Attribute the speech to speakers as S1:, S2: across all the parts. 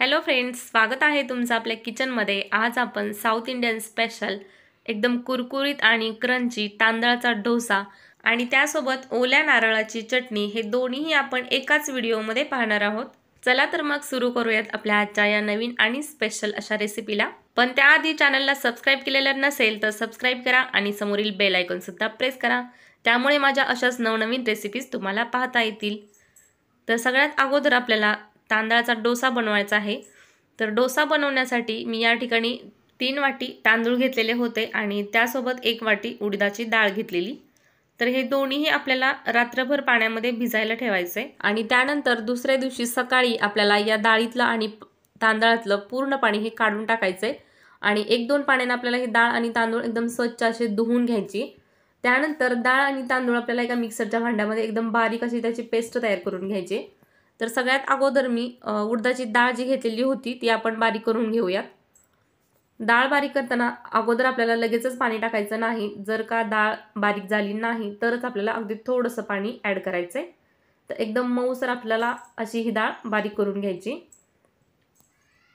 S1: hello friends स्वागत आहे तुमचं आपल्या किचनमध्ये आज आपण साऊथ इंडियन स्पेशल एकदम कुरकुरीत आणि क्रंची तांदळाचा डोसा आणि त्यासोबत ओल्या नारळाची चटणी हे दोन्हीही आपण एकाच व्हिडिओमध्ये पाहणार आहोत चला तर मग सुरू करूयात आपल्या आजच्या या नवीन आणि स्पेशल अशा रेसिपीला पण त्याआधी चॅनलला सबस्क्राईब केलेलं नसेल तर सबस्क्राईब करा आणि समोरील बेल आयकॉनसुद्धा प्रेस करा त्यामुळे माझ्या अशाच नवनवीन रेसिपीज तुम्हाला पाहता येतील तर सगळ्यात अगोदर आपल्याला तांदळाचा डोसा बनवायचा आहे तर डोसा बनवण्यासाठी मी या ठिकाणी तीन वाटी तांदूळ घेतलेले होते आणि त्यासोबत एक वाटी उडदाची डाळ घेतलेली तर हे दोन्हीही आपल्याला रात्रभर पाण्यामध्ये भिजायला ठेवायचे आणि त्यानंतर दुसऱ्या दिवशी सकाळी आपल्याला या डाळीतलं आणि तांदळातलं पूर्ण पाणी हे काढून टाकायचं आणि एक दोन पाण्याने आपल्याला हे डाळ आणि तांदूळ एकदम स्वच्छ असे धुवून घ्यायची त्यानंतर डाळ आणि तांदूळ आपल्याला एका मिक्सरच्या भांड्यामध्ये एकदम बारीक अशी त्याची पेस्ट तयार करून घ्यायची तर सगळ्यात अगोदर मी उडदाची डाळ जी घेतलेली होती ती आपण बारीक करून घेऊयात डाळ बारीक करताना अगोदर आपल्याला लगेचच पाणी टाकायचं नाही जर का डाळ बारीक झाली नाही तरच आपल्याला अगदी थोडंसं पाणी ॲड करायचं आहे तर एकदम मऊसर आपल्याला अशी ही डाळ बारीक करून घ्यायची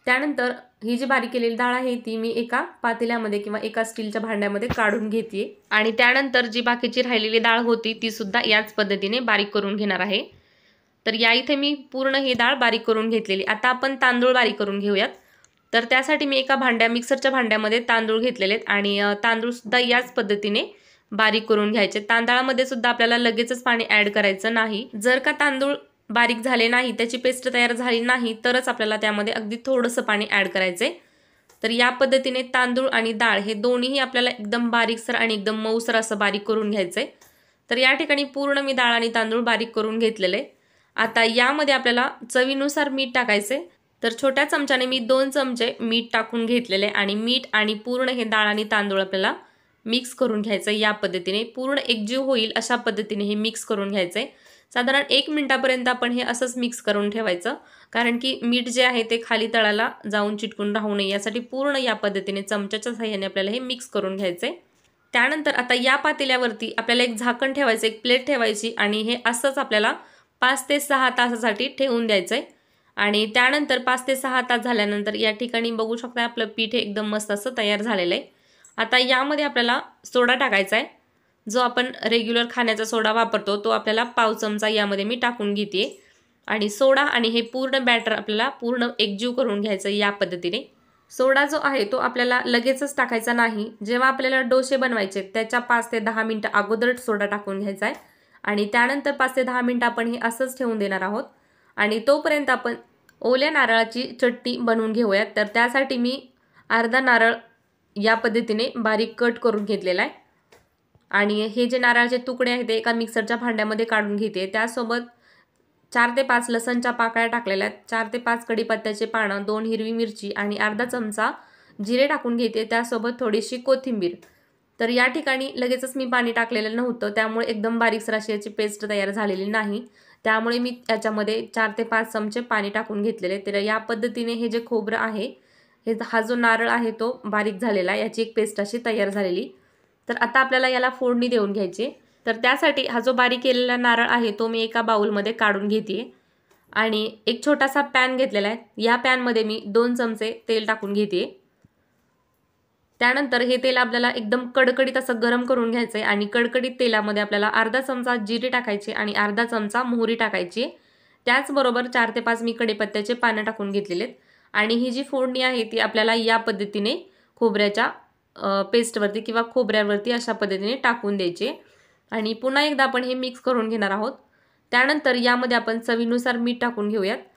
S1: त्यानंतर ही जी बारीक केलेली डाळ आहे ती मी एका पातेल्यामध्ये किंवा एका स्टीलच्या भांड्यामध्ये काढून घेते आणि त्यानंतर जी बाकीची राहिलेली डाळ होती ती सुद्धा याच पद्धतीने बारीक करून घेणार आहे तर या इथे मी पूर्ण ही डाळ बारीक करून घेतलेली आता आपण तांदूळ बारीक करून घेऊयात तर त्यासाठी मी एका भांड्या मिक्सरच्या भांड्यामध्ये तांदूळ घेतलेले आहेत आणि तांदूळसुद्धा याच पद्धतीने बारीक करून घ्यायचे तांदळामध्ये सुद्धा आपल्याला लगेचच पाणी ॲड करायचं नाही जर का तांदूळ बारीक झाले नाही त्याची पेस्ट तयार झाली नाही तरच आपल्याला त्यामध्ये अगदी थोडंसं पाणी ॲड करायचं तर या पद्धतीने तांदूळ आणि डाळ हे दोन्हीही आपल्याला एकदम बारीकसर आणि एकदम मऊसर असं बारीक करून घ्यायचं आहे तर या ठिकाणी पूर्ण मी डाळ आणि तांदूळ बारीक करून घेतलेले आहे आता यामध्ये आपल्याला चवीनुसार मीठ टाकायचे तर छोट्या चमच्याने मी दोन चमचे मीठ टाकून घेतलेले आणि मीठ आणि पूर्ण हे डाळ आणि तांदूळ आपल्याला मिक्स करून घ्यायचं या पद्धतीने पूर्ण एकजीव होईल अशा पद्धतीने हे मिक्स करून घ्यायचे साधारण एक मिनटापर्यंत आपण हे असंच मिक्स करून ठेवायचं कारण की मीठ जे आहे ते खाली तळाला जाऊन चिटकून राहू नये यासाठी पूर्ण या पद्धतीने चमच्याच्या सहाय्याने आपल्याला हे मिक्स करून घ्यायचे त्यानंतर आता या पातेल्यावरती आपल्याला एक झाकण ठेवायचं एक प्लेट ठेवायची आणि हे असंच आपल्याला पाच ते सहा तासासाठी ठेवून द्यायचं आहे आणि त्यानंतर पाच ते सहा तास झाल्यानंतर या ठिकाणी बघू शकता आपलं पीठ एकदम मस्त असं तयार झालेलं आहे आता यामध्ये आपल्याला सोडा टाकायचा आहे जो आपण रेग्युलर खाण्याचा सोडा वापरतो तो आपल्याला पाव चमचा यामध्ये मी टाकून घेते आणि सोडा आणि हे पूर्ण बॅटर आपल्याला पूर्ण एकजीव करून घ्यायचं या पद्धतीने सोडा जो आहे तो आपल्याला लगेचच टाकायचा नाही जेव्हा आपल्याला डोसे बनवायचे त्याच्या पाच ते दहा मिनटं अगोदर सोडा टाकून घ्यायचा आहे आणि त्यानंतर पाच ते दहा मिनटं आपण हे असंच ठेवून देणार आहोत आणि तोपर्यंत आपण ओल्या नारळाची चटणी बनवून घेऊयात तर त्यासाठी मी अर्धा नारळ या पद्धतीने बारीक कट करून घेतलेला आहे आणि हे जे नारळाचे तुकडे आहेत ते एका मिक्सरच्या भांड्यामध्ये काढून घेते त्यासोबत चार ते पाच लसणच्या पाकळ्या टाकलेल्या आहेत चार ते पाच कडीपत्त्याचे पानं दोन हिरवी मिरची आणि अर्धा चमचा जिरे टाकून घेते त्यासोबत थोडीशी कोथिंबीर तर या ठिकाणी लगेचच मी पाणी टाकलेलं नव्हतं त्यामुळे एकदम बारीकसर अशी याची पेस्ट तयार झालेली नाही त्यामुळे मी याच्यामध्ये चार ते पाच चमचे पाणी टाकून घेतलेले तर या पद्धतीने हे जे खोबरं आहे हे हा जो नारळ आहे तो बारीक झालेला याची एक पेस्ट अशी तयार झालेली तर आता आपल्याला याला फोडणी देऊन घ्यायची तर त्यासाठी हा जो बारीक केलेला नारळ आहे तो मी एका बाऊलमध्ये काढून घेते आणि एक छोटासा पॅन घेतलेला आहे या पॅनमध्ये मी दोन चमचे तेल टाकून घेते त्यानंतर हे तेल आपल्याला एकदम कडकडीत असं गरम करून घ्यायचं आहे आणि कडकडीत तेलामध्ये आपल्याला अर्धा चमचा जिरे टाकायचे आणि अर्धा चमचा मोहरी टाकायची त्याचबरोबर चार ते पाच मी कडेपत्त्याचे पानं टाकून घेतलेले आहेत आणि ही जी फोडणी आहे ती आपल्याला या पद्धतीने खोबऱ्याच्या पेस्टवरती किंवा खोबऱ्यावरती अशा पद्धतीने टाकून द्यायचे आणि पुन्हा एकदा आपण हे मिक्स करून घेणार आहोत त्यानंतर यामध्ये आपण चवीनुसार मीठ टाकून घेऊयात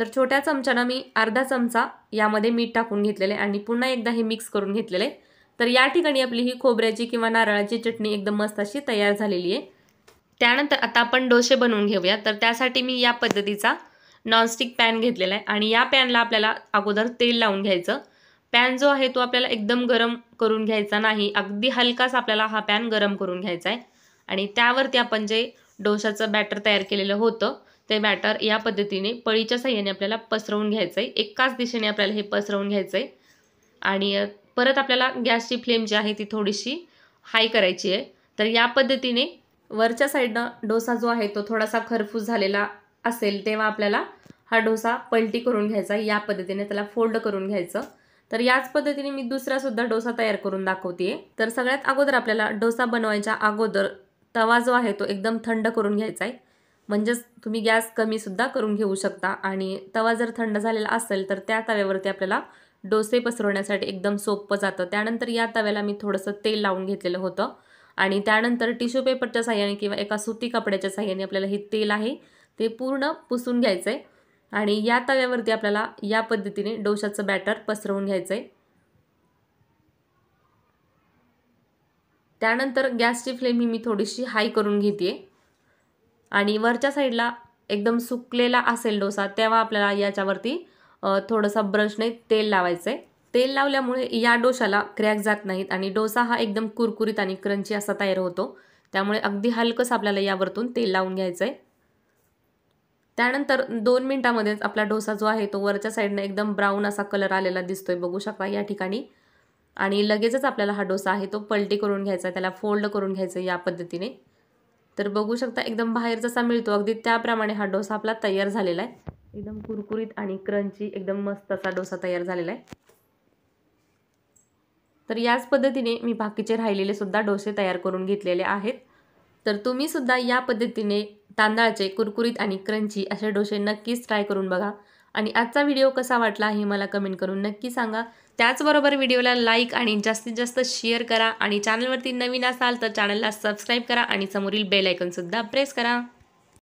S1: तर छोट्या चमच्यानं मी अर्धा चमचा यामध्ये मीठ टाकून घेतलेले आणि पुन्हा एकदा हे मिक्स करून घेतलेले तर या ठिकाणी आपली ही खोबऱ्याची किंवा नारळाची चटणी एकदम मस्त अशी तयार झालेली आहे त्यानंतर आता आपण डोसे बनवून घेऊया तर त्यासाठी मी या पद्धतीचा नॉनस्टिक पॅन घेतलेला आहे आणि या पॅनला आपल्याला अगोदर तेल लावून घ्यायचं पॅन जो आहे तो आपल्याला एकदम गरम करून घ्यायचा नाही अगदी हलकाच आपल्याला हा पॅन गरम करून घ्यायचा आहे आणि त्यावरती आपण जे डोशाचं बॅटर तयार केलेलं होतं ते बॅटर या पद्धतीने पळीच्या साह्याने आपल्याला पसरवून घ्यायचं आहे एकाच दिशेने आपल्याला हे पसरवून घ्यायचं आहे आणि परत आपल्याला गॅसची फ्लेम जी आहे ती थोडीशी हाय करायची आहे तर या पद्धतीने वरच्या साईडनं डोसा जो आहे तो थोडासा खरफूस झालेला असेल तेव्हा आपल्याला हा डोसा पलटी करून घ्यायचा या पद्धतीने त्याला फोल्ड करून घ्यायचं तर याच पद्धतीने मी दुसरासुद्धा डोसा तयार करून दाखवते तर सगळ्यात अगोदर आपल्याला डोसा बनवायच्या अगोदर तवा जो आहे तो एकदम थंड करून घ्यायचा आहे म्हणजेच तुम्ही गॅस कमीसुद्धा करून घेऊ शकता आणि तवा जर थंड झालेला असेल तर त्या तव्यावरती आपल्याला डोसे पसरवण्यासाठी एकदम सोपं जातं त्यानंतर या तव्याला मी थोडंसं तेल लावून घेतलेलं होतं आणि त्यानंतर टिश्यू पेपरच्या साह्याने किंवा एका सुती कपड्याच्या साह्याने आपल्याला हे तेल आहे ते पूर्ण पुसून घ्यायचं आहे आणि या तव्यावरती आपल्याला या पद्धतीने डोशाचं बॅटर पसरवून घ्यायचं आहे त्यानंतर गॅसची फ्लेम ही मी थोडीशी हाय करून घेते आणि वरच्या साईडला एकदम सुकलेला असेल डोसा तेव्हा आपल्याला याच्यावरती थोडंसं ब्रशने तेल लावायचं आहे तेल लावल्यामुळे या डोशाला क्रॅक जात नाहीत आणि डोसा हा एकदम कुरकुरीत आणि क्रंची असा तयार होतो त्यामुळे अगदी हलकंच आपल्याला यावरतून तेल लावून घ्यायचं आहे त्यानंतर दोन मिनटामध्येच आपला डोसा जो आहे तो वरच्या साईडनं एकदम ब्राऊन असा कलर आलेला दिसतोय बघू शकता या ठिकाणी आणि लगेचच आपल्याला हा डोसा आहे तो पलटी करून घ्यायचा त्याला फोल्ड करून घ्यायचा या पद्धतीने तर बघू शकता एकदम बाहेर जसा मिळतो अगदी त्याप्रमाणे हा डोसा आपला तयार झालेला आहे एकदम कुरकुरीत आणि क्रंची एकदम मस्त असा डोसा तयार झालेला आहे तर याच पद्धतीने मी बाकीचे राहिलेले सुद्धा डोसे तयार करून घेतलेले आहेत तर तुम्ही सुद्धा या पद्धतीने तांदळाचे कुरकुरीत आणि क्रंची असे डोसे नक्कीच ट्राय करून बघा आणि आजचा व्हिडिओ कसा वाटला हे मला कमेंट करून नक्की सांगा त्याचबरोबर व्हिडिओला लाईक आणि जास्तीत जास्त शेअर करा आणि चॅनलवरती नवीन असाल तर चॅनलला सबस्क्राईब करा आणि समोरील बेल आयकनसुद्धा प्रेस करा